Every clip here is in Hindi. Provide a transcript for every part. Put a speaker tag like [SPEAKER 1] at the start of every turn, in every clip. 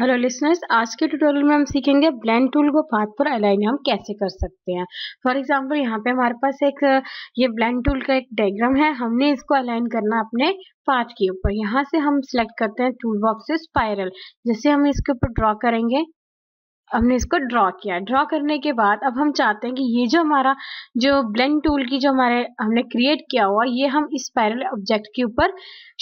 [SPEAKER 1] हेलो लिसनर्स आज के ट्यूटोरियल में हम सीखेंगे ब्लेंड टूल को पाथ पर अलाइन हम कैसे कर सकते हैं फॉर एग्जांपल यहाँ पे हमारे पास एक ये ब्लेंड टूल का एक डायग्राम है हमने इसको अलाइन करना अपने पाथ के ऊपर यहाँ से हम सिलेक्ट करते हैं टूल बॉक्स स्पायरल जैसे हम इसके ऊपर ड्रॉ करेंगे हमने इसको ड्रॉ किया ड्रॉ करने के बाद अब हम चाहते हैं कि ये जो हमारा जो ब्लेंड टूल की जो हमारे हमने क्रिएट किया हुआ ये हम इस पैरल ऑब्जेक्ट के ऊपर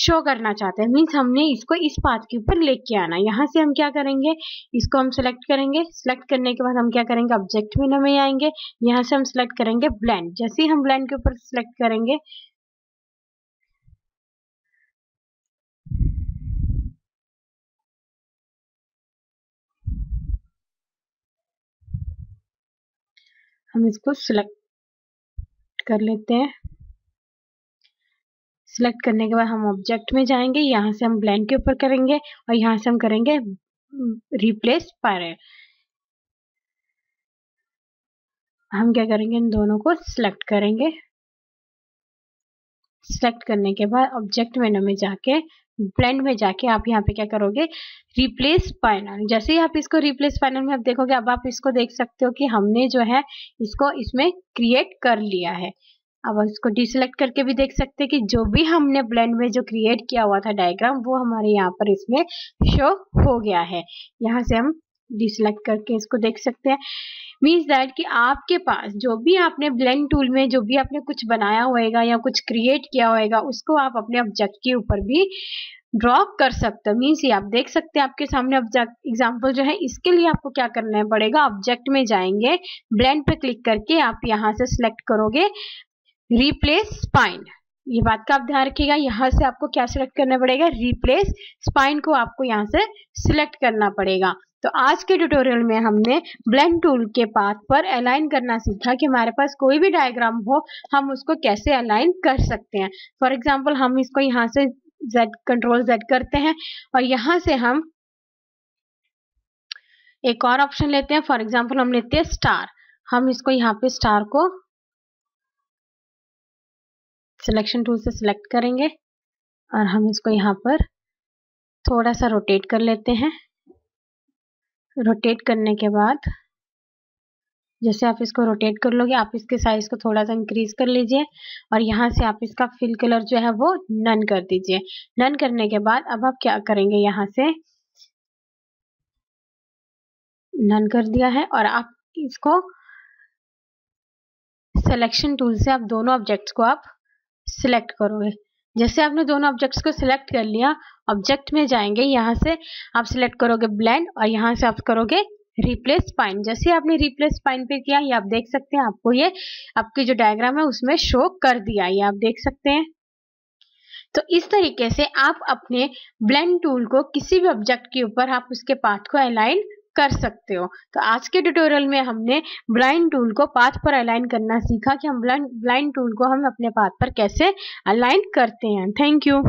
[SPEAKER 1] शो करना चाहते हैं मीन्स हमने इसको इस पाथ के ऊपर लेके आना यहाँ से हम क्या करेंगे इसको हम सिलेक्ट करेंगे सिलेक्ट करने के बाद हम क्या करेंगे ऑब्जेक्ट में हमें आएंगे यहाँ से हम सेलेक्ट करेंगे ब्लैंड जैसे ही हम ब्लैंड के ऊपर सिलेक्ट करेंगे हम इसको सिलेक्ट कर लेते हैं सिलेक्ट करने के बाद हम ऑब्जेक्ट में जाएंगे यहाँ से हम ब्लैंक के ऊपर करेंगे और यहाँ से हम करेंगे रिप्लेस हम्म, पैरल हम क्या करेंगे इन दोनों को सिलेक्ट करेंगे सिलेक्ट करने के बाद ऑब्जेक्ट मेनू में जाके ब्लेंड में जाके आप यहाँ पे क्या करोगे रिप्लेस फाइनल जैसे ही आप इसको रिप्लेस फाइनल में आप देखोगे अब आप इसको देख सकते हो कि हमने जो है इसको इसमें क्रिएट कर लिया है अब इसको डिसलेक्ट करके भी देख सकते हैं कि जो भी हमने ब्लेंड में जो क्रिएट किया हुआ था डायग्राम वो हमारे यहाँ पर इसमें शो हो गया है यहाँ से हम डिसलेक्ट करके इसको देख सकते हैं मीन्स दैट कि आपके पास जो भी आपने ब्लेंड टूल में जो भी आपने कुछ बनाया होएगा या कुछ क्रिएट किया होएगा उसको आप अपने ऑब्जेक्ट के ऊपर भी ड्रॉ कर सकते हो मीन्स ये आप देख सकते हैं आपके सामने ऑब्जेक्ट एग्जाम्पल जो है इसके लिए आपको क्या करना पड़ेगा ऑब्जेक्ट में जाएंगे ब्लेंड पे क्लिक करके आप यहाँ से सिलेक्ट करोगे रिप्लेस स्पाइन ये बात का आप ध्यान रखिएगा यहाँ से आपको क्या सिलेक्ट करना पड़ेगा रिप्लेस स्पाइन को आपको यहाँ से सिलेक्ट करना पड़ेगा तो आज के ट्यूटोरियल में हमने ब्लेंड टूल के पाथ पर अलाइन करना सीखा कि हमारे पास कोई भी डायग्राम हो हम उसको कैसे अलाइन कर सकते हैं फॉर एग्जाम्पल हम इसको यहाँ से जेड कंट्रोल जेड करते हैं और यहाँ से हम एक और ऑप्शन लेते हैं फॉर एग्जाम्पल हम लेते हैं स्टार हम इसको यहाँ पे स्टार को सिलेक्शन टूल से सिलेक्ट करेंगे और हम इसको यहाँ पर थोड़ा सा रोटेट कर लेते हैं रोटेट करने के बाद जैसे आप इसको रोटेट कर लोगे आप इसके साइज को थोड़ा सा इंक्रीज कर लीजिए और यहाँ से आप इसका फिल कलर जो है वो नन कर दीजिए नन करने के बाद अब आप क्या करेंगे यहाँ से नन कर दिया है और आप इसको सिलेक्शन टूल से आप दोनों ऑब्जेक्ट्स को आप सिलेक्ट करोगे जैसे आपने दोनों ऑब्जेक्ट्स को सिलेक्ट कर लिया ऑब्जेक्ट में जाएंगे यहाँ से आप सिलेक्ट करोगे ब्लेंड और यहाँ से आप करोगे रिप्लेस पाइन जैसे आपने रिप्लेस पाइन पे किया ये आप देख सकते हैं आपको ये आपकी जो डायग्राम है उसमें शो कर दिया ये आप देख सकते हैं तो इस तरीके से आप अपने ब्लेंड टूल को किसी भी ऑब्जेक्ट के ऊपर आप उसके पाथ को अलाइन कर सकते हो तो आज के ट्यूटोरियल में हमने ब्लाइंड टूल को पाथ पर अलाइन करना सीखा कि हम ब्लाइंड टूल को हम अपने पाथ पर कैसे अलाइन करते हैं थैंक यू